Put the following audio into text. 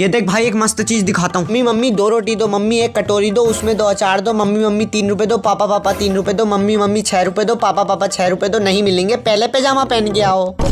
ये देख भाई एक मस्त चीज दिखाता हूँ मम्मी मम्मी दो रोटी दो मम्मी एक कटोरी दो उसमें दो अचार दो मम्मी मम्मी तीन रुपए दो पापा पापा तीन रुपए दो मम्मी मम्मी छह रुपए दो पापा पापा छह रुपए दो नहीं मिलेंगे पहले पैजामा पहन के आओ